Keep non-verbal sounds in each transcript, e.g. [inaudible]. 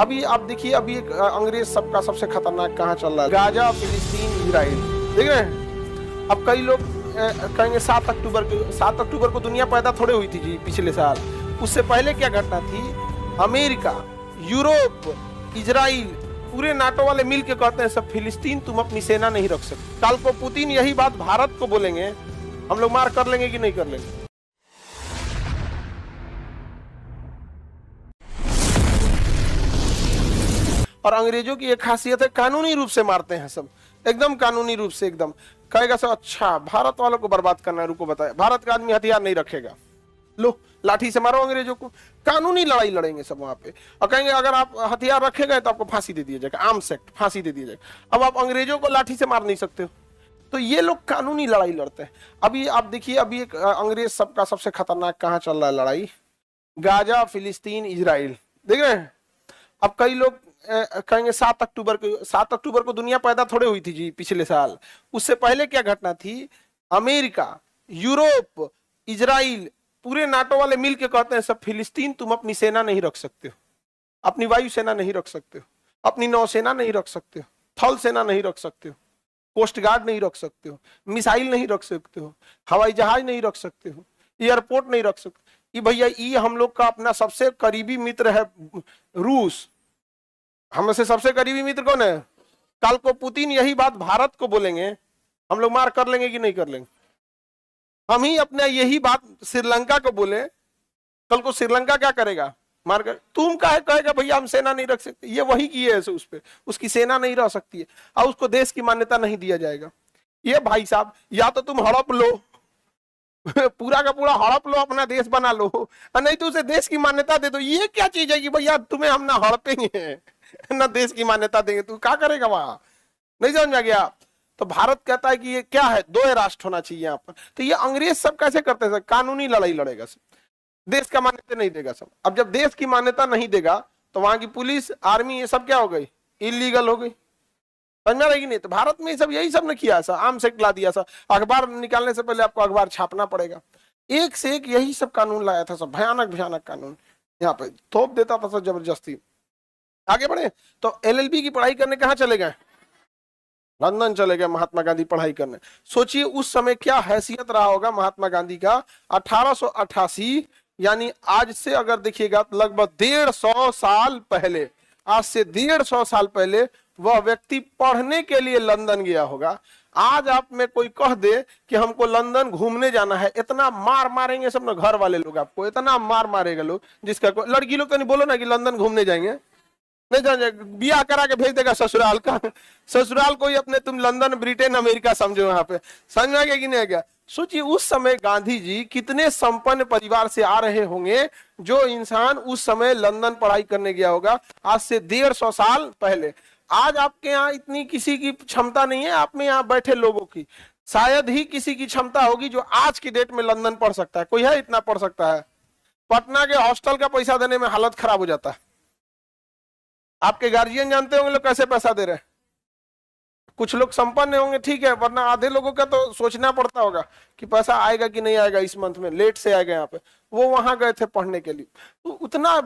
अभी आप देखिए अभी एक अंग्रेज सबका सबसे खतरनाक कहाँ चल रहा है गाजा फिलिस्तीन इसराइल देख रहे हैं अब कई लोग कहेंगे सात अक्टूबर के सात अक्टूबर को दुनिया पैदा थोड़े हुई थी जी पिछले साल उससे पहले क्या घटना थी अमेरिका यूरोप इसराइल पूरे नाटो वाले मिल के कहते हैं सब फिलिस्तीन तुम अपनी सेना नहीं रख सकते कल को पुतिन यही बात भारत को बोलेंगे हम लोग मार कर लेंगे कि नहीं कर लेंगे और अंग्रेजों की एक खासियत है कानूनी रूप से मारते हैं सब एकदम कानूनी रूप से एकदम कहेगा सर अच्छा भारत वालों को बर्बाद करना है रुको बताया भारत का आदमी हथियार नहीं रखेगा लो लाठी से मारो अंग्रेजों को कानूनी लड़ाई लड़ेंगे सब वहां पे और कहेंगे अगर आप हथियार रखे गए तो आपको फांसी दे दिया जाएगा आर्म सेक्ट फांसी दे दिया जाएगा अब आप अंग्रेजों को लाठी से मार नहीं सकते हो तो ये लोग कानूनी लड़ाई लड़ते हैं अभी आप देखिए अभी एक अंग्रेज सबका सबसे खतरनाक कहाँ चल रहा है लड़ाई गाजा फिलिस्तीन इसराइल देख रहे हैं अब कई लोग कहेंगे सात अक्टूबर को सात अक्टूबर को दुनिया पैदा थोड़े हुई थी जी पिछले साल उससे पहले क्या घटना थी अमेरिका यूरोप इजराइल पूरे नाटो वाले मिल के कहते हैं सब फिलिस्तीन तुम अपनी सेना नहीं रख सकते हो अपनी वायुसेना नहीं रख सकते हो अपनी नौसेना नहीं रख सकते हो थल सेना नहीं रख सकते हो कोस्ट गार्ड नहीं रख सकते हो मिसाइल नहीं रख सकते हो हवाई जहाज नहीं रख सकते हो एयरपोर्ट नहीं रख सकते भैया ये हम लोग का अपना सबसे करीबी मित्र है रूस हमसे सबसे करीबी मित्र कौन है कल को पुतिन यही बात भारत को बोलेंगे हम लोग मार कर लेंगे कि नहीं कर लेंगे हम ही अपने यही बात श्रीलंका को बोले कल को श्रीलंका क्या करेगा मार कर तुम का है कहेगा भैया हम सेना नहीं रख सकते ये वही किए है उस पर उसकी सेना नहीं रह सकती है और उसको देश की मान्यता नहीं दिया जाएगा ये भाई साहब या तो तुम हड़प लो [laughs] पूरा का पूरा हड़प लो अपना देश बना लो नहीं तो उसे देश की मान्यता दे दो ये क्या चीज है कि भैया तुम्हें हम ना हड़पेंगे [laughs] न देश की मान्यता देंगे तू तो क्या करेगा वहां नहीं समझ में गया तो भारत कहता है कि ये क्या है दो राष्ट्र होना चाहिए यहाँ पर तो ये अंग्रेज सब कैसे करते हैं कानूनी लड़ाई लड़ेगा सब देश का मान्यता नहीं देगा सब अब जब देश की मान्यता नहीं देगा तो वहां की पुलिस आर्मी ये सब क्या हो गई इलीगल हो गई समझ में आएगी नहीं तो भारत में सब यही सब ने किया ऐसा आम से ला दिया सर अखबार निकालने से पहले आपको अखबार छापना पड़ेगा एक से एक यही सब कानून लाया था सब भयानक भयानक कानून यहाँ पे थोप देता था सर जबरदस्ती आगे बढ़े तो एलएलबी की पढ़ाई करने कहा चले गए लंदन चले गए महात्मा गांधी पढ़ाई करने सोचिए उस समय क्या हैसियत रहा होगा महात्मा गांधी का अठारह यानी आज से अगर देखिएगा तो लगभग डेढ़ सौ साल पहले आज से डेढ़ सौ साल पहले वह व्यक्ति पढ़ने के लिए लंदन गया होगा आज आप में कोई कह दे कि हमको लंदन घूमने जाना है इतना मार मारेंगे सब ना घर वाले लोग आपको इतना मार मारेगा लोग जिसका लड़की लोग तो नहीं बोलो ना कि लंदन घूमने जाएंगे नहीं जाने बिया करा के भेज देगा ससुराल का ससुराल को ही अपने तुम लंदन ब्रिटेन अमेरिका समझो यहाँ पे समझ में कि नहीं गया सोचिए उस समय गांधी जी कितने संपन्न परिवार से आ रहे होंगे जो इंसान उस समय लंदन पढ़ाई करने गया होगा आज से डेढ़ सौ साल पहले आज आपके यहाँ इतनी किसी की क्षमता नहीं है आप में यहाँ बैठे लोगों की शायद ही किसी की क्षमता होगी जो आज की डेट में लंदन पढ़ सकता है कोई है इतना पढ़ सकता है पटना के हॉस्टल का पैसा देने में हालत खराब हो जाता है आपके गार्जियन जानते होंगे लोग कैसे पैसा दे रहे हैं कुछ लोग संपन्न होंगे ठीक है वरना आधे लोगों का तो सोचना पड़ता होगा कि पैसा आएगा कि नहीं आएगा इस मंथ में लेट से आएगा यहाँ पे वो वहां गए थे पढ़ने के लिए तो उतना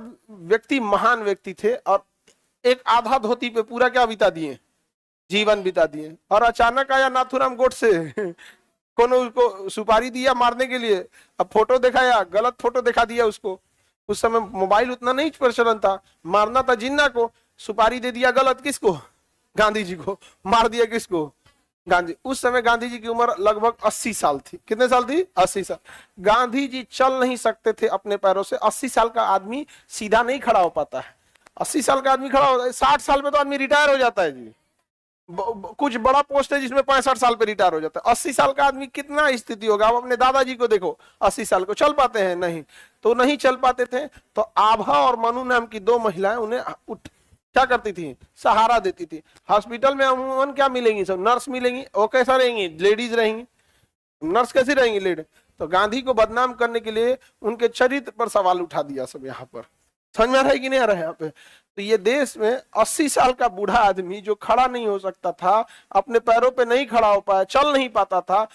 व्यक्ति महान व्यक्ति थे और एक आधा धोती पे पूरा क्या बिता दिए जीवन बिता दिए और अचानक आया नाथुराम गोट से [laughs] कोनो उसको सुपारी दिया मारने के लिए अब फोटो दिखाया गलत फोटो दिखा दिया उसको उस समय मोबाइल उतना नहीं प्रचलन था मारना था जिन्ना को सुपारी दे दिया गलत किसको गांधी जी को मार दिया किसको गांधी उस समय गांधी जी की उम्र लगभग 80 साल थी कितने साल थी 80 साल गांधी जी चल नहीं सकते थे अपने पैरों से 80 साल का आदमी सीधा नहीं खड़ा हो पाता है 80 साल का आदमी खड़ा होता है साठ साल में तो आदमी रिटायर हो जाता है जी ब, ब, कुछ बड़ा पोस्ट है जिसमें पैंसठ साल पे रिटायर हो जाता है अस्सी साल का आदमी कितना स्थिति होगा आप अपने दादाजी को देखो अस्सी साल को चल पाते हैं नहीं तो नहीं चल पाते थे तो आभा और मनु नाम की दो महिलाएं उन्हें क्या करती थी सहारा देती थी हॉस्पिटल में अमूमन क्या मिलेंगी सब नर्स मिलेंगी वो कैसा रहेंगी लेडीज रहेंगी नर्स कैसी रहेंगी लेडीज तो गांधी को बदनाम करने के लिए उनके चरित्र पर सवाल उठा दिया सब यहाँ पर समझ में आ रहा है कि नहीं आ रहा है यहाँ पे तो ये देश में 80 साल का बूढ़ा आदमी जो खड़ा नहीं हो सकता था अपने पैरों पे नहीं खड़ा हो पाया चल नहीं पाता था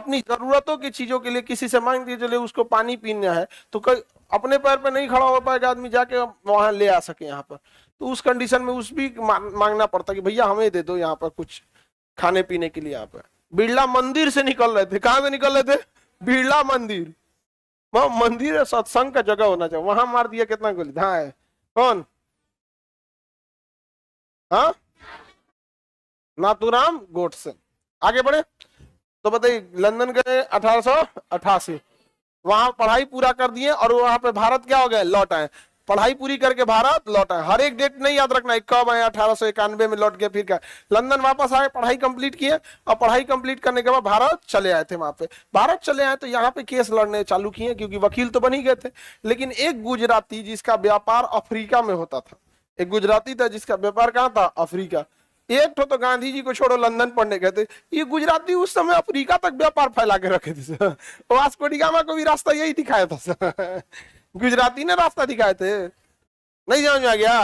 अपनी जरूरतों की चीजों के लिए किसी से मांग दिए चले उसको पानी पीना है तो कोई अपने पैर पे नहीं खड़ा हो पाएगा आदमी जाके वहां ले आ सके यहाँ पर तो उस कंडीशन में उस भी मांगना पड़ता कि भैया हमें दे दो यहाँ पर कुछ खाने पीने के लिए यहाँ पर बिरला मंदिर से निकल रहे थे कहाँ से निकल रहे थे बिरला मंदिर वहां मंदिर सत्संग का जगह होना चाहिए वहां मार दिया कितना गोली हाँ है कौन हाँ नातुराम गोडसे आगे बढ़े तो बताइए लंदन गए अठारह सौ अठासी वहां पढ़ाई पूरा कर दिए और वहां पे भारत क्या हो गया लौट आए पढ़ाई पूरी करके भारत लौटा हर एक डेट नहीं याद रखना कब आए अठारह सौ इक्यानवे में लौट गए फिर क्या लंदन वापस आए पढ़ाई कंप्लीट किए और पढ़ाई कंप्लीट करने के बाद भारत चले आए थे वहां पे भारत चले आए तो यहाँ पे केस लड़ने चालू किए क्योंकि वकील तो बन ही गए थे लेकिन एक गुजराती जिसका व्यापार अफ्रीका में होता था एक गुजराती था जिसका व्यापार कहाँ था अफ्रीका एक ठो तो गांधी जी को छोड़ो लंदन पढ़ने गए थे ये गुजराती उस समय अफ्रीका तक व्यापार फैला के रखे थे वास्को डिगामा को भी रास्ता यही दिखाया था सर गुजराती ने रास्ता दिखाए थे नहीं समझ में आ गया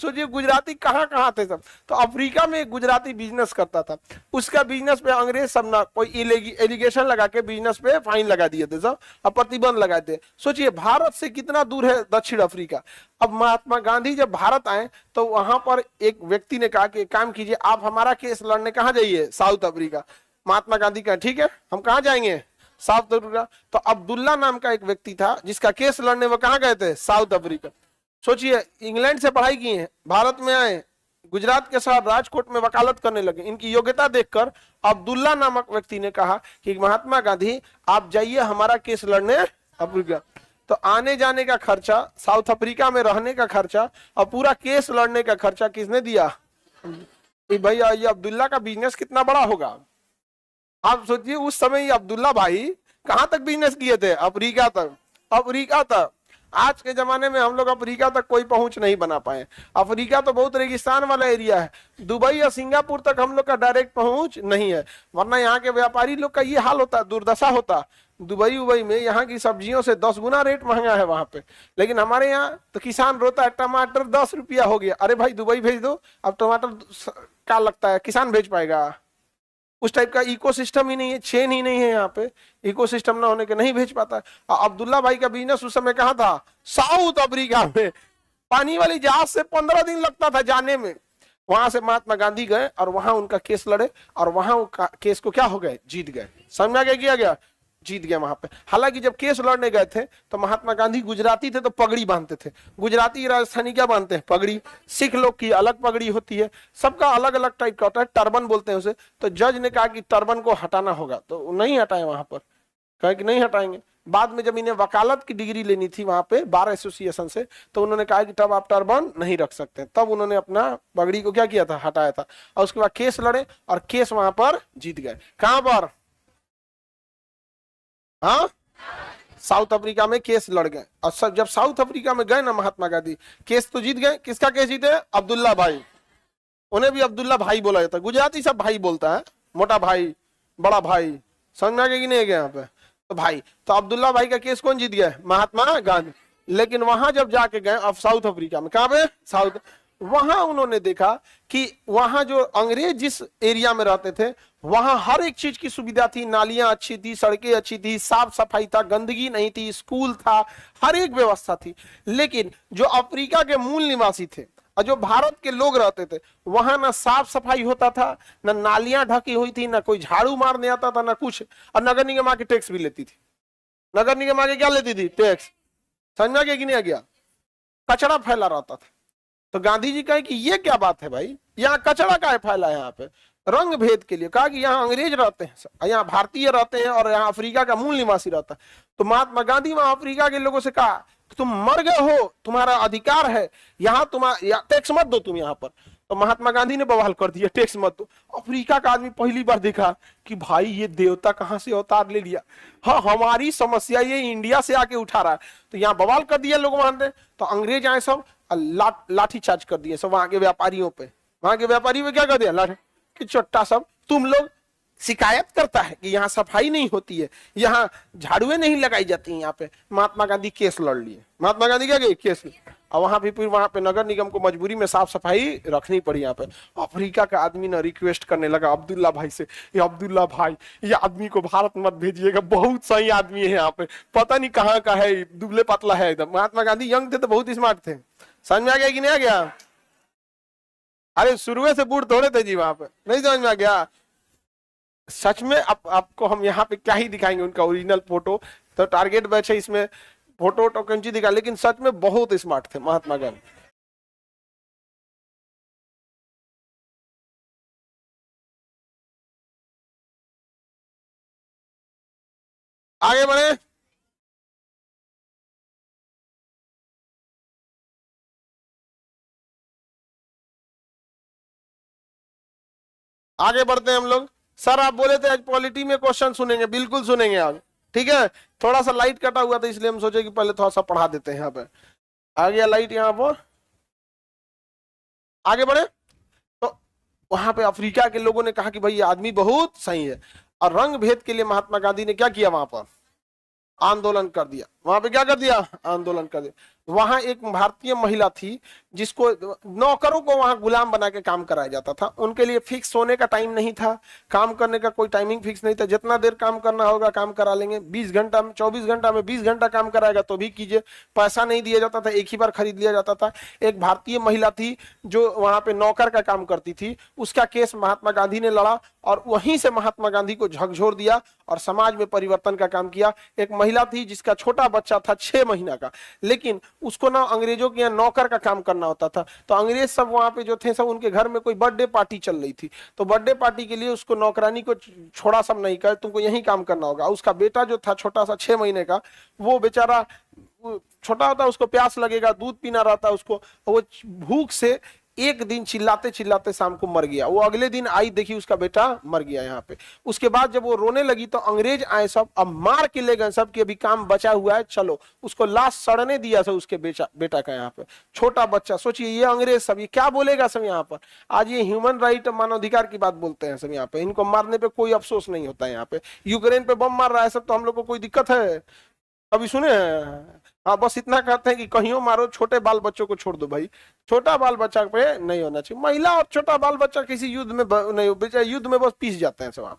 सोचिए गुजराती कहाँ कहाँ थे सब तो अफ्रीका में गुजराती बिजनेस करता था उसका बिजनेस पे अंग्रेज सब ना कोई एलिगेशन लगा के बिजनेस पे फाइन लगा दिए थे सब अब प्रतिबंध लगाए थे सोचिए भारत से कितना दूर है दक्षिण अफ्रीका अब महात्मा गांधी जब भारत आए तो वहां पर एक व्यक्ति ने कहा कि काम कीजिए आप हमारा केस लड़ने कहाँ जाइए साउथ अफ्रीका महात्मा गांधी कहा ठीक है हम कहाँ जाएंगे साउथ अफ्रीका तो अब्दुल्ला नाम का एक व्यक्ति था जिसका केस लड़ने वो कहाँ गए थे साउथ अफ्रीका सोचिए इंग्लैंड से पढ़ाई किए भारत में आए गुजरात के साथ राजकोट में वकालत करने लगे इनकी योग्यता देखकर अब्दुल्ला नामक व्यक्ति ने कहा कि महात्मा गांधी आप जाइए हमारा केस लड़ने अफ्रीका तो आने जाने का खर्चा साउथ अफ्रीका में रहने का खर्चा और पूरा केस लड़ने का खर्चा किसने दिया भैया ये अब्दुल्ला का बिजनेस कितना बड़ा होगा आप सोचिए उस समय अब्दुल्ला भाई कहाँ तक बिजनेस किए थे अफ्रीका तक अफ्रीका तक आज के जमाने में हम लोग अफ्रीका तक कोई पहुंच नहीं बना पाए अफ्रीका तो बहुत रेगिस्तान वाला एरिया है दुबई और सिंगापुर तक हम लोग का डायरेक्ट पहुंच नहीं है वरना यहाँ के व्यापारी लोग का ये हाल होता दुर्दशा होता दुबई उबई में यहाँ की सब्जियों से दस गुना रेट महंगा है वहां पे लेकिन हमारे यहाँ तो किसान रोता है टमाटर दस रुपया हो गया अरे भाई दुबई भेज दो अब टमाटर क्या लगता है किसान भेज पाएगा उस टाइप का इकोसिस्टम ही नहीं है चेन ही नहीं है यहाँ पे इकोसिस्टम ना होने के नहीं भेज पाता अब्दुल्ला भाई का बिजनेस उस समय कहा था साउथ अफ्रीका में पानी वाली जहाज से पंद्रह दिन लगता था जाने में वहां से महात्मा गांधी गए और वहां उनका केस लड़े और वहां केस को क्या हो गए जीत गए समझ में आ गया किया गया जीत गया वहां पे हालांकि जब केस लड़ने गए थे तो महात्मा गांधी गुजराती थे तो पगड़ी बांधते थे गुजराती राजस्थानी क्या बांधते हैं पगड़ी सिख लोग की अलग पगड़ी होती है सबका अलग अलग टाइप का होता है टर्बन बोलते हैं उसे तो जज ने कहा कि टर्बन को हटाना होगा तो नहीं हटाए वहां पर कहा कि नहीं हटाएंगे बाद में जब इन्हें वकालत की डिग्री लेनी थी वहां पे बार एसोसिएशन से तो उन्होंने कहा कि तब आप टर्बन नहीं रख सकते तब उन्होंने अपना पगड़ी को क्या किया था हटाया था और उसके बाद केस लड़े और केस वहां पर जीत गए कहां पर हाँ साउथ अफ्रीका में केस लड़ गए और सब जब साउथ अफ्रीका में गए ना महात्मा गांधी केस तो जीत गए किसका केस जीते अब्दुल्ला भाई उन्हें भी अब्दुल्ला भाई बोला जाता है गुजराती सब भाई बोलता है मोटा भाई बड़ा भाई समझ में आ गया कि नहीं गया यहाँ पे तो भाई तो अब्दुल्ला भाई का केस कौन जीत गया महात्मा गांधी लेकिन वहां जब जाके गए अब साउथ अफ्रीका में कहा पे साउथ वहां उन्होंने देखा कि वहां जो अंग्रेज जिस एरिया में रहते थे वहां हर एक चीज की सुविधा थी नालियां अच्छी थी सड़कें अच्छी थी साफ सफाई था गंदगी नहीं थी स्कूल था हर एक व्यवस्था थी लेकिन जो अफ्रीका के मूल निवासी थे और जो भारत के लोग रहते थे वहां ना साफ सफाई होता था ना नालियां ढकी हुई थी ना कोई झाड़ू मारने आता था ना कुछ और नगर निगम आके टैक्स भी लेती थी नगर निगम आगे क्या लेती थी टैक्स समझा गया कि नहीं आ गया कचरा फैला रहता था तो गांधी जी कहे कि ये क्या बात है भाई यहाँ कचरा का है फैला है यहाँ पे रंग भेद के लिए कहा कि यहाँ अंग्रेज रहते हैं यहाँ भारतीय रहते हैं और यहाँ अफ्रीका का मूल निवासी रहता है तो महात्मा गांधी वहां अफ्रीका के लोगों से कहा तुम मर गए हो तुम्हारा अधिकार है यहाँ तुम्हारा टैक्स मत दो तुम यहाँ पर तो महात्मा गांधी ने बवाल कर दिया टैक्स मत दो अफ्रीका का आदमी पहली बार देखा कि भाई ये देवता कहाँ से अवतार ले लिया हाँ हमारी समस्या ये इंडिया से आके उठा रहा है तो यहाँ बवाल कर दिया लोग मानते तो अंग्रेज आए सब लाठी चार्ज कर दिए सब वहां के व्यापारियों पे वहां के व्यापारी पे क्या कर दिया लाठी चट्टा सब तुम लोग शिकायत करता है कि यहाँ सफाई नहीं होती है यहाँ झाड़ुए नहीं लगाई जाती है यहाँ पे महात्मा गांधी केस लड़ लिए महात्मा गांधी क्या गए केस और वहां भी फिर वहां पे नगर निगम को मजबूरी में साफ सफाई रखनी पड़ी यहाँ पे अफ्रीका का आदमी ना रिक्वेस्ट करने लगा अब्दुल्ला भाई से ये अब्दुल्ला भाई ये आदमी को भारत मत भेजिएगा बहुत सही आदमी है यहाँ पे पता नहीं कहाँ का है दुबले पतला है एकदम महात्मा गांधी यंग थे तो बहुत स्मार्ट थे समझ में आ गया कि नहीं आ गया अरे शुरू से बूढ़ थोड़े थे जी वहां पे नहीं समझ में आ गया सच में आप, आपको हम यहाँ पे क्या ही दिखाएंगे उनका ओरिजिनल फोटो तो टारगेट बैच है इसमें फोटो वोटो जी दिखा लेकिन सच में बहुत स्मार्ट थे महात्मा गांधी आगे बढ़े आगे बढ़ते हैं हम लोग सर आप बोले थे आज पॉलिटी में क्वेश्चन सुनेंगे बिल्कुल सुनेंगे आज ठीक है थोड़ा सा लाइट कटा हुआ था इसलिए हम सोचे कि पहले थोड़ा सा पढ़ा देते हैं यहाँ पे आ गया लाइट यहाँ पर आगे बढ़े तो वहां पे अफ्रीका के लोगों ने कहा कि भाई ये आदमी बहुत सही है और रंग भेद के लिए महात्मा गांधी ने क्या किया वहां पर आंदोलन कर दिया वहां पे क्या कर दिया आंदोलन कर दिया वहां एक भारतीय महिला थी जिसको नौकरों को वहां गुलाम बना के काम कराया जाता था उनके लिए फिक्स सोने का टाइम नहीं था काम करने का कोई टाइमिंग फिक्स नहीं था जितना देर काम करना होगा काम करा लेंगे 20 घंटा में 24 घंटा में 20 घंटा काम कराएगा तो भी कीजिए पैसा नहीं दिया जाता था एक ही बार खरीद लिया जाता था एक भारतीय महिला थी जो वहां पे नौकर का काम करती थी उसका केस महात्मा गांधी ने लड़ा और वहीं से महात्मा गांधी को झकझोर दिया और समाज में परिवर्तन का काम किया एक महिला थी जिसका छोटा बच्चा था छह महीना का लेकिन उसको ना अंग्रेजों के यहाँ नौकर का काम करना होता था तो अंग्रेज सब वहां पे जो थे सब उनके घर में कोई बर्थडे पार्टी चल रही थी तो बर्थडे पार्टी के लिए उसको नौकरानी को छोड़ा सब नहीं कर तुमको यही काम करना होगा उसका बेटा जो था छोटा सा छह महीने का वो बेचारा छोटा होता उसको प्यास लगेगा दूध पीना रहता उसको वो भूख से एक दिन चिल्लाते चिल्लाते शाम को मर गया वो अगले दिन आई देखी उसका बेटा मर गया यहाँ पे उसके बाद जब वो रोने लगी तो अंग्रेज आए सब अब मार के ले गए सब कि अभी काम बचा हुआ है चलो उसको लाश सड़ने दिया था उसके बेटा बेटा का यहाँ पे छोटा बच्चा सोचिए ये अंग्रेज सब ये क्या बोलेगा सब यहाँ पर आज ये ह्यूमन राइट मानवाधिकार की बात बोलते हैं सब यहाँ पे इनको मारने पर कोई अफसोस नहीं होता है यहाँ पे यूक्रेन पे बम मार रहा है सब तो हम लोग को कोई दिक्कत है अभी सुने हाँ बस इतना कहते हैं कि कहीं मारो छोटे बाल बच्चों को छोड़ दो भाई छोटा बाल बच्चा पे नहीं होना चाहिए महिला और छोटा बाल बच्चा किसी युद्ध में नहीं युद्ध में बस पीस जाते हैं सब